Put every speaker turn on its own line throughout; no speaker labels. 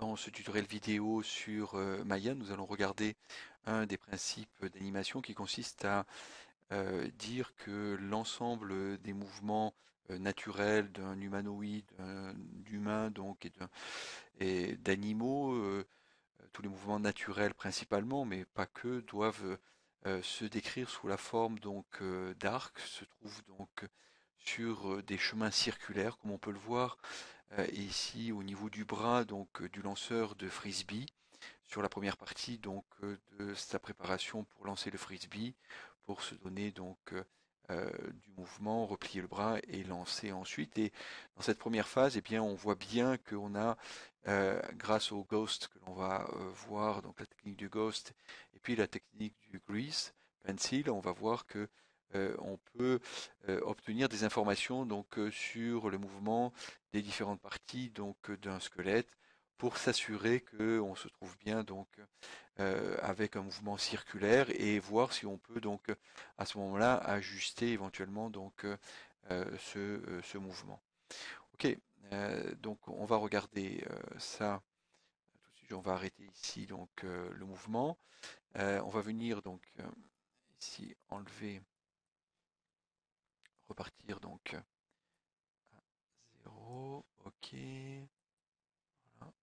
Dans ce tutoriel vidéo sur euh, Maya, nous allons regarder un des principes d'animation qui consiste à euh, dire que l'ensemble des mouvements euh, naturels d'un humanoïde, d'humain donc et d'animaux, tous les mouvements naturels principalement, mais pas que, doivent se décrire sous la forme donc d'arcs, se trouvent donc sur des chemins circulaires, comme on peut le voir euh, ici au niveau du bras donc euh, du lanceur de frisbee sur la première partie donc euh, de sa préparation pour lancer le frisbee pour se donner donc du mouvement, replier le bras et lancer ensuite. Et dans cette première phase, et eh bien, on voit bien qu'on a, grâce au ghost que l'on va voir, donc la technique du ghost et puis la technique du grease pencil, on va voir que euh, on peut euh, obtenir des informations donc euh, sur le mouvement des différentes parties donc d'un squelette pour s'assurer qu'on se trouve bien donc avec un mouvement circulaire et voir si on peut donc à ce moment-là ajuster éventuellement donc ce, ce, mouvement. Ok, donc on va regarder ça tout On va arrêter ici donc le mouvement. on va venir donc ici enlever repartir donc euh, à 0, ok. Voilà. ok,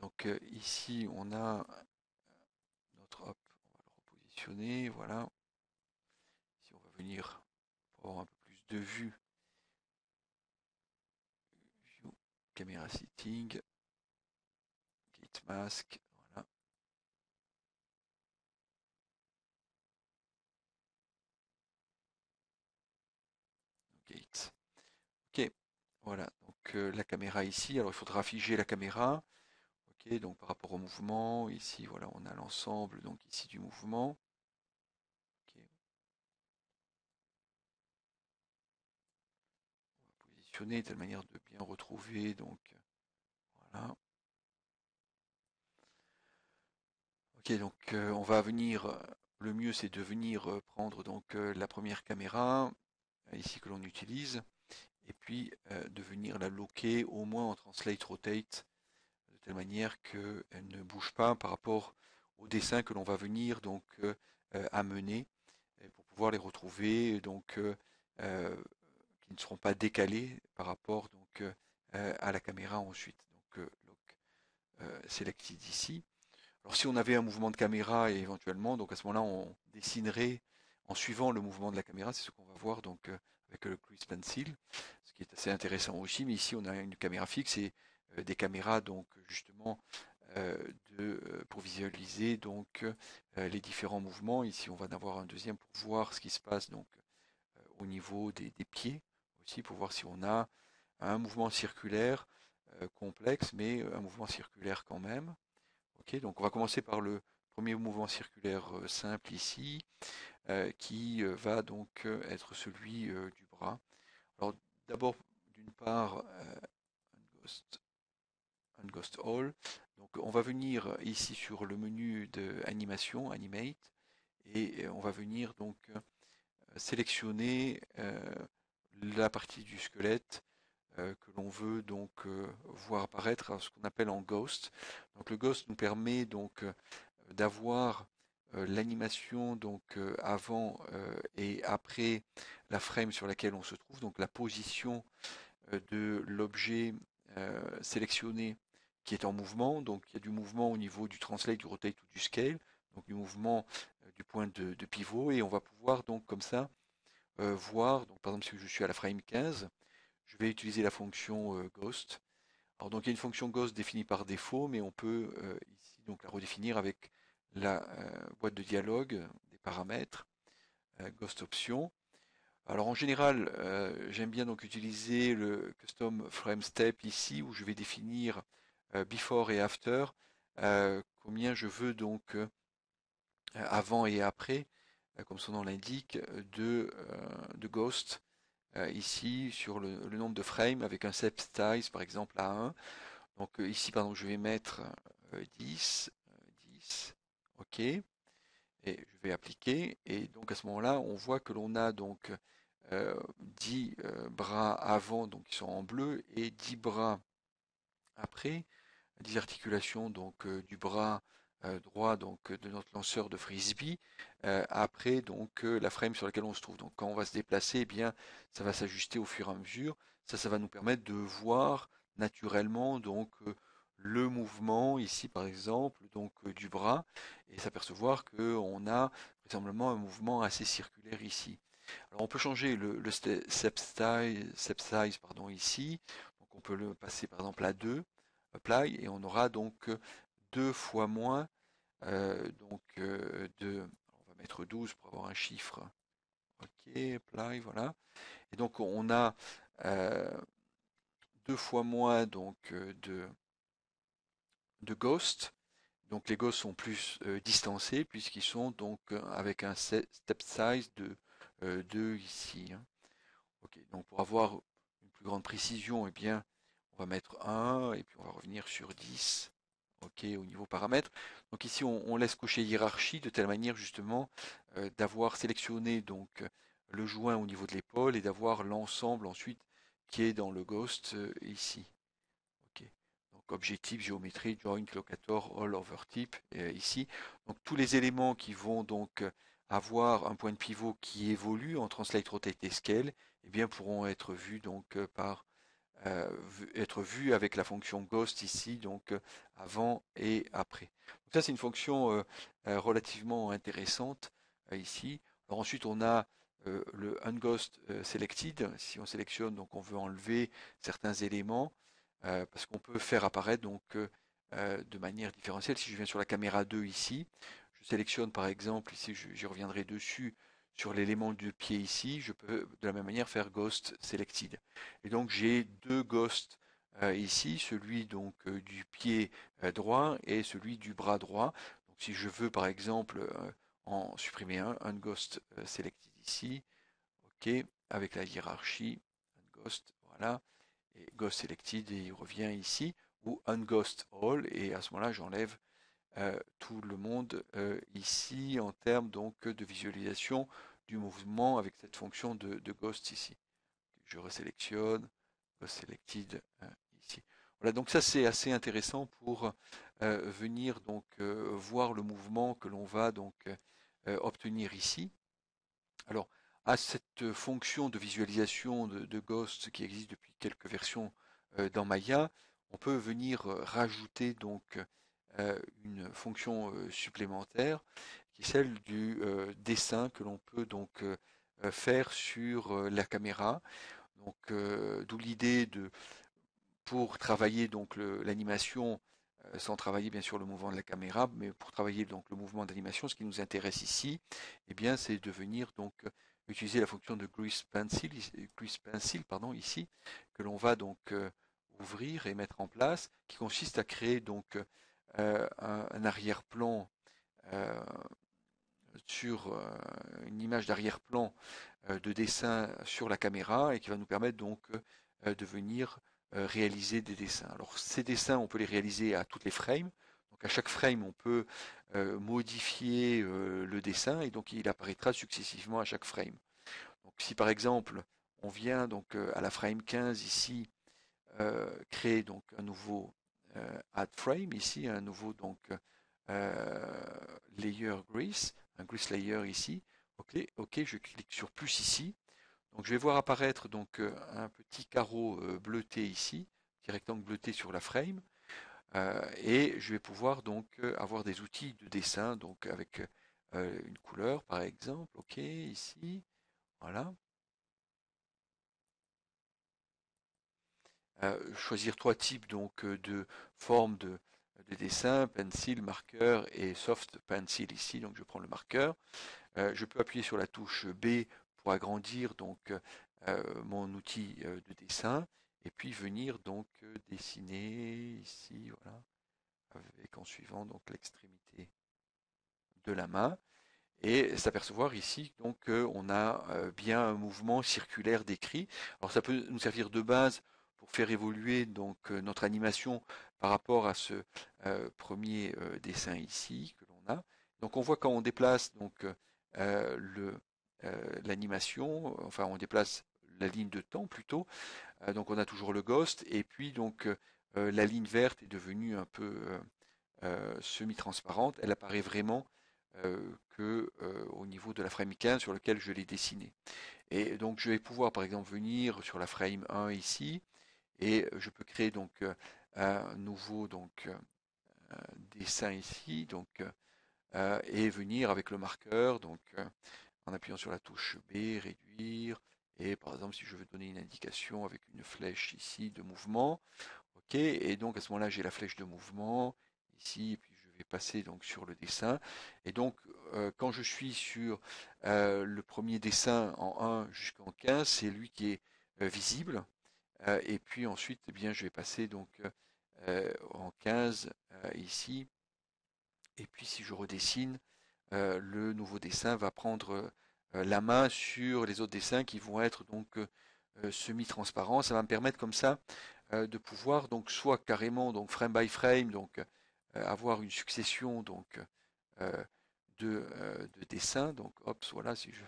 Donc euh, ici on a euh, notre hop, on va le repositionner, voilà. Ici on va venir pour avoir un peu plus de vue. caméra sitting git mask, Voilà, donc euh, la caméra ici, alors il faudra figer la caméra. Ok, donc par rapport au mouvement, ici voilà, on a l'ensemble donc ici du mouvement. On va positionner de telle manière de bien retrouver donc voilà. Ok, donc euh, on va venir, euh, le mieux c'est de venir prendre donc la première caméra ici que l'on utilise et puis euh, de venir la loquer au moins en translate rotate de telle manière qu'elle ne bouge pas par rapport au dessin que l'on va venir donc euh, euh, amener pour pouvoir les retrouver donc qui ne seront pas décalés par rapport donc à la caméra ensuite donc selected ici alors si on avait un mouvement de caméra et éventuellement donc à ce moment là on dessinerait en suivant le mouvement de la caméra c'est ce qu'on va voir donc avec le chris pencil qui est assez intéressant aussi. Mais ici, on a une caméra fixe et euh, des caméras, donc justement, euh, de, euh, pour visualiser donc les différents mouvements. Ici, on va en avoir un deuxième pour voir ce qui se passe donc au niveau des, pieds aussi, pour voir si on a un mouvement circulaire complexe, mais un mouvement circulaire quand même. Ok, donc on va commencer par le premier mouvement circulaire simple ici, qui va donc être celui du bras. Alors d'abord, d'une part, euh, un ghost, Donc, on va venir ici sur le menu de animation, animate, et on va venir donc euh, sélectionner euh, la partie du squelette que l'on veut donc voir apparaître ce qu'on appelle en ghost. Donc le ghost nous permet donc d'avoir l'animation donc avant et après la frame sur laquelle on se trouve, donc la position euh, de l'objet euh, sélectionné qui est en mouvement. Donc il y a du mouvement au niveau du translate, du rotate ou du scale, donc du mouvement euh, du point de, pivot, et on va pouvoir donc comme ça voir, donc par exemple si je suis à la frame 15, je vais utiliser la fonction ghost. Alors donc il y a une fonction ghost définie par défaut, mais on peut ici donc la redéfinir avec la boîte de dialogue des paramètres, ghost option. Alors en général, euh, j'aime bien donc utiliser le custom frame step ici où je vais définir euh, before et after euh, combien je veux donc avant et après, comme son nom l'indique, de, de ghost ici sur le, nombre de frames avec un Step size par exemple à 1. Donc ici pardon, je vais mettre 10, 10, ok, et je vais appliquer et donc à ce moment-là on voit que l'on a donc 10 euh, euh, bras avant, donc qui sont en bleu, et 10 bras après, 10 articulations donc euh, du bras droit donc de notre lanceur de frisbee après donc la frame sur laquelle on se trouve donc quand on va se déplacer eh bien ça va s'ajuster au fur et à mesure ça ça va nous permettre de voir naturellement donc le mouvement ici par exemple donc du bras et s'apercevoir qu'on a vraisemblablement un mouvement assez circulaire ici alors on peut changer le, step size, pardon, ici. Donc on peut le passer par exemple à 2, apply, euh, et on aura donc 2 euh, fois moins. Euh, donc de, on va mettre 12 pour avoir un chiffre. Ok, apply, voilà. Et donc on a deux 2 fois moins donc de, de ghost. Donc les ghosts sont plus distancés puisqu'ils sont donc avec un step size de 2 euh, ici. Hein. Ok, donc pour avoir une plus grande précision, eh bien, on va mettre 1 et puis on va revenir sur 10. Ok, au niveau paramètres. Donc ici, on, laisse cocher hiérarchie de telle manière justement euh, d'avoir sélectionné donc le joint au niveau de l'épaule et d'avoir l'ensemble ensuite qui est dans le ghost euh, ici. ok Donc objectif géométrie, joint, locator, all over type ici. Donc tous les éléments qui vont donc avoir un point de pivot qui évolue en translate rotate et scale, eh bien pourront être vus donc euh, par euh, être vus avec la fonction ghost ici donc euh, avant et après. Donc ça c'est une fonction relativement intéressante ici. ensuite on a le unghost selected si on sélectionne donc on veut enlever certains éléments parce qu'on peut faire apparaître donc de manière différentielle si je viens sur la caméra 2 ici sélectionne par exemple, ici j'y reviendrai dessus, sur l'élément du pied ici, je peux de la même manière faire Ghost Selected. Et donc j'ai deux Ghosts euh, ici, celui donc euh, du pied euh, droit et celui du bras droit. Donc si je veux par exemple en supprimer un, un Ghost Selected ici, OK, avec la hiérarchie, Ghost, voilà, et Ghost Selected et il revient ici, ou un Ghost All, et à ce moment-là j'enlève euh, tout le monde euh, ici en termes donc de visualisation du mouvement avec cette fonction de, ghost ici. Je resélectionne, selected euh, ici. Voilà, donc ça c'est assez intéressant pour venir donc voir le mouvement que l'on va donc obtenir ici. Alors à cette fonction de visualisation de, de Ghost qui existe depuis quelques versions dans Maya, on peut venir rajouter donc euh, une fonction euh, supplémentaire qui est celle du euh, dessin que l'on peut donc faire sur la caméra. Donc d'où l'idée de pour travailler donc l'animation sans travailler bien sûr le mouvement de la caméra, mais pour travailler donc le mouvement d'animation, ce qui nous intéresse ici, et eh bien c'est de venir donc utiliser la fonction de grease pencil, pencil pardon ici que l'on va donc ouvrir et mettre en place, qui consiste à créer donc euh, un, arrière-plan euh, sur euh, une image d'arrière-plan de dessin sur la caméra et qui va nous permettre donc de venir réaliser des dessins. Alors ces dessins, on peut les réaliser à toutes les frames. Donc à chaque frame, on peut modifier le dessin et donc il apparaîtra successivement à chaque frame. Donc si par exemple on vient donc à la frame 15 ici créer donc un nouveau euh, add frame, ici un nouveau donc euh, layer grease, un grease layer ici. OK, OK, je clique sur plus ici. Donc je vais voir apparaître donc euh, un petit carreau bleuté ici, petit rectangle bleuté sur la frame. et je vais pouvoir donc avoir des outils de dessin donc avec une couleur par exemple ok ici voilà choisir trois types donc euh, de formes de, dessin, pencil, marqueur et soft pencil ici, donc je prends le marqueur. Euh, je peux appuyer sur la touche B pour agrandir donc euh, mon outil de dessin et puis venir donc dessiner ici, voilà, avec en suivant donc l'extrémité de la main et s'apercevoir ici donc on a bien un mouvement circulaire décrit. Alors ça peut nous servir de base pour faire évoluer donc euh, notre animation par rapport à ce euh, premier euh, dessin ici que l'on a. Donc on voit quand on déplace donc l'animation, enfin on déplace la ligne de temps plutôt. donc on a toujours le ghost et puis donc la ligne verte est devenue un peu semi-transparente, elle apparaît vraiment qu'au que au niveau de la frame 15 sur lequel je l'ai dessinée. Et donc je vais pouvoir par exemple venir sur la frame 1 ici et je peux créer donc euh, un nouveau donc euh, dessin ici donc euh, et venir avec le marqueur donc en appuyant sur la touche B réduire et par exemple si je veux donner une indication avec une flèche ici de mouvement ok et donc à ce moment là j'ai la flèche de mouvement ici et puis je vais passer donc sur le dessin et donc quand je suis sur le premier dessin en 1 jusqu'en 15 c'est lui qui est visible euh, et puis ensuite, eh je vais passer euh, euh, en 15 ici. Et puis si je redessine, le nouveau dessin va prendre la main sur les autres dessins qui vont être semi-transparents. Ça va me permettre comme ça de pouvoir donc soit carrément donc frame by frame donc avoir une succession de, dessins. Donc hop, voilà, si je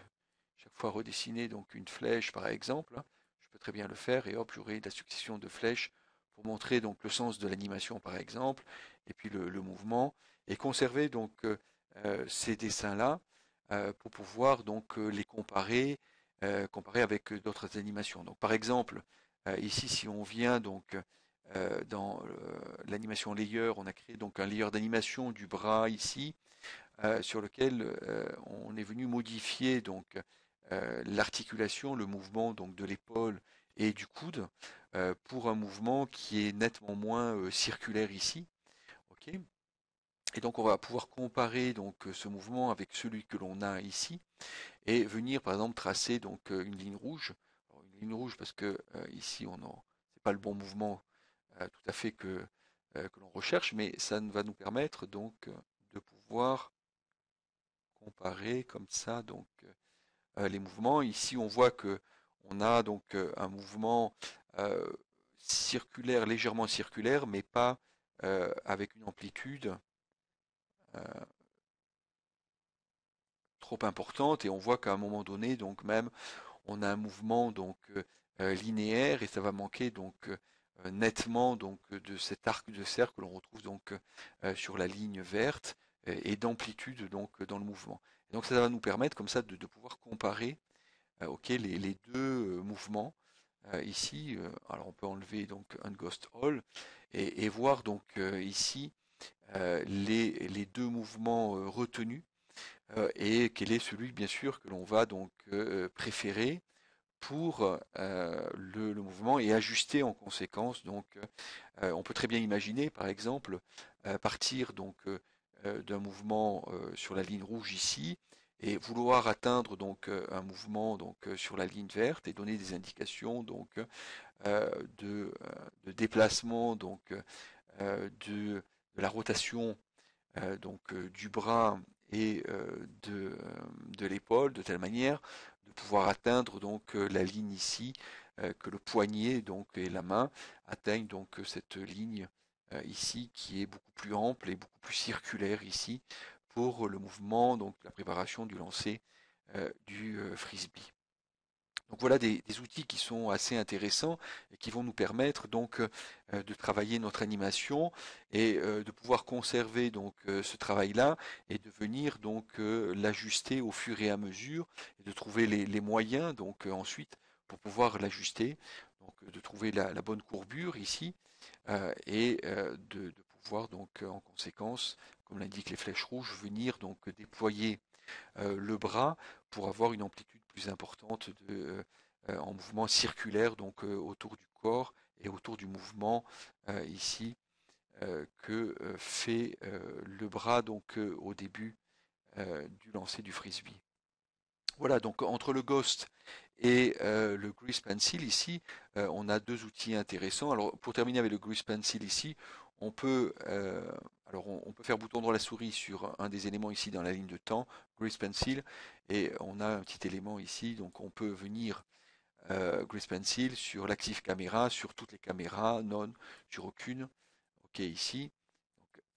chaque fois redessiner donc une flèche par exemple. Hein, très bien le faire et hop, j'aurai la succession de flèches pour montrer donc le sens de l'animation par exemple, et puis le, mouvement, et conserver donc euh, euh, ces dessins-là euh, pour pouvoir donc les comparer, comparer avec d'autres animations. Donc par exemple, ici si on vient donc dans l'animation layer, on a créé donc un layer d'animation du bras ici, sur lequel on est venu modifier donc euh, l'articulation, le mouvement donc de l'épaule et du coude euh, pour un mouvement qui est nettement moins euh, circulaire ici. Et donc on va pouvoir comparer donc ce mouvement avec celui que l'on a ici et venir par exemple tracer donc une ligne rouge. une ligne rouge parce que ici on en c'est pas le bon mouvement tout à fait que que l'on recherche, mais ça va nous permettre donc de pouvoir comparer comme ça donc euh, les mouvements. Ici, on voit que on a donc euh, un mouvement euh, circulaire, légèrement circulaire, mais pas avec une amplitude trop importante. Et on voit qu'à un moment donné, donc même, on a un mouvement donc linéaire et ça va manquer donc nettement donc de cet arc de cercle que l'on retrouve donc sur la ligne verte et d'amplitude donc dans le mouvement donc ça va nous permettre comme ça de, pouvoir comparer euh, ok, les, deux euh, mouvements. Euh, ici, alors on peut enlever donc un ghost hall et, voir donc ici les, deux mouvements retenus et quel est celui bien sûr que l'on va donc préférer pour le, mouvement et ajuster en conséquence. Donc, on peut très bien imaginer, par exemple, partir donc euh, d'un mouvement euh, sur la ligne rouge ici et vouloir atteindre donc euh, un mouvement donc sur la ligne verte et donner des indications donc de, déplacement donc de, la rotation donc du bras et de, l'épaule de telle manière de pouvoir atteindre donc la ligne ici que le poignet donc et la main atteignent donc cette ligne euh, ici qui est beaucoup plus ample et beaucoup plus circulaire ici pour le mouvement, donc la préparation du lancer euh, du euh, frisbee. Donc voilà des, outils qui sont assez intéressants et qui vont nous permettre donc de travailler notre animation et de pouvoir conserver donc ce travail-là et de venir donc l'ajuster au fur et à mesure et de trouver les, moyens donc ensuite pour pouvoir l'ajuster, donc de trouver la bonne courbure ici euh, et euh, de, pouvoir donc euh, en conséquence, comme l'indiquent les flèches rouges, venir donc déployer le bras pour avoir une amplitude plus importante de, en mouvement circulaire donc autour du corps et autour du mouvement ici que fait le bras donc au début du lancer du frisbee. Voilà, donc entre le ghost et euh, le Grease Pencil ici, euh, on a deux outils intéressants. Alors pour terminer avec le Grease Pencil ici, on peut, euh, alors on, peut faire bouton droit la souris sur un des éléments ici dans la ligne de temps, Grease Pencil, et on a un petit élément ici, donc on peut venir Grease Pencil sur l'Active caméra, sur toutes les caméras, non, sur aucune. OK ici,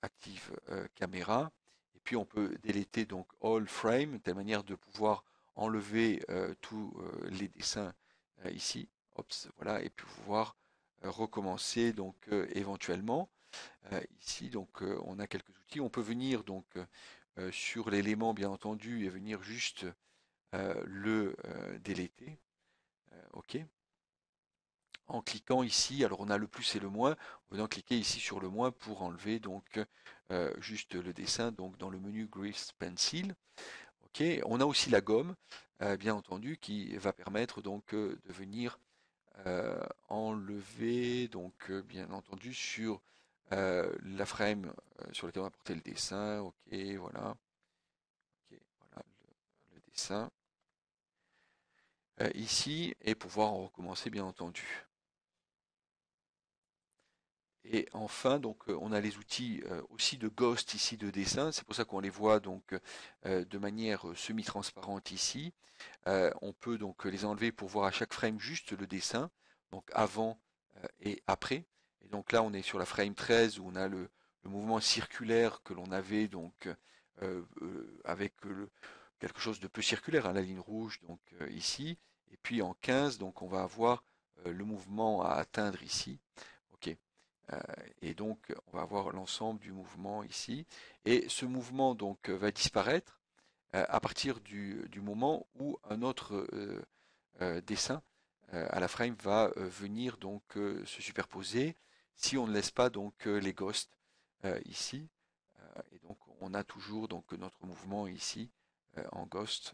active caméra. Et puis on peut déléter donc all frame, de telle manière de pouvoir enlever euh, tous euh, les dessins euh, ici, voilà, et puis pouvoir recommencer donc éventuellement. ici, donc on a quelques outils. On peut venir donc sur l'élément bien entendu et venir juste le déléter. ok en cliquant ici, alors on a le plus et le moins, on va cliquer ici sur le moins pour enlever donc juste le dessin donc dans le menu Grease Pencil on a aussi la gomme, euh, bien entendu, qui va permettre donc euh, de venir euh, enlever, donc bien entendu, sur la frame sur laquelle on va porter le dessin. Ok, voilà. le, le dessin. ici, et pouvoir recommencer, bien entendu. Et enfin, donc, euh, on a les outils euh, aussi de Ghost ici de dessin. C'est pour ça qu'on les voit donc euh, de manière semi-transparente ici. on peut donc les enlever pour voir à chaque frame juste le dessin, donc avant et après. Et donc là, on est sur la frame 13 où on a le, mouvement circulaire que l'on avait avec quelque chose de peu circulaire, à hein, la ligne rouge donc ici. Et puis en 15, donc on va avoir le mouvement à atteindre ici. Euh, et donc, on va avoir l'ensemble du mouvement ici. Et ce mouvement donc euh, va disparaître euh, à partir du, moment où un autre dessin à la frame va venir donc se superposer si on ne laisse pas donc les ghosts ici. et donc, on a toujours donc notre mouvement ici en ghost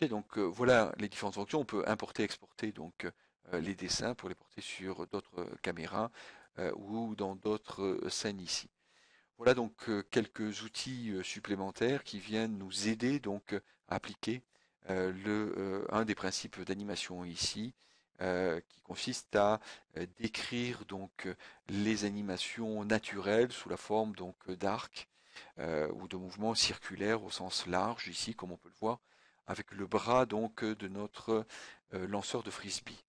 donc euh, voilà les différentes fonctions. On peut importer, exporter donc euh, les dessins pour les porter sur d'autres euh, caméras ou dans d'autres scènes ici. Voilà donc quelques outils supplémentaires qui viennent nous aider donc à appliquer le, un des principes d'animation ici, qui consiste à décrire donc les animations naturelles sous la forme donc d'arcs ou de mouvements circulaires au sens large ici, comme on peut le voir avec le bras donc euh, de notre euh, lanceur de frisbee.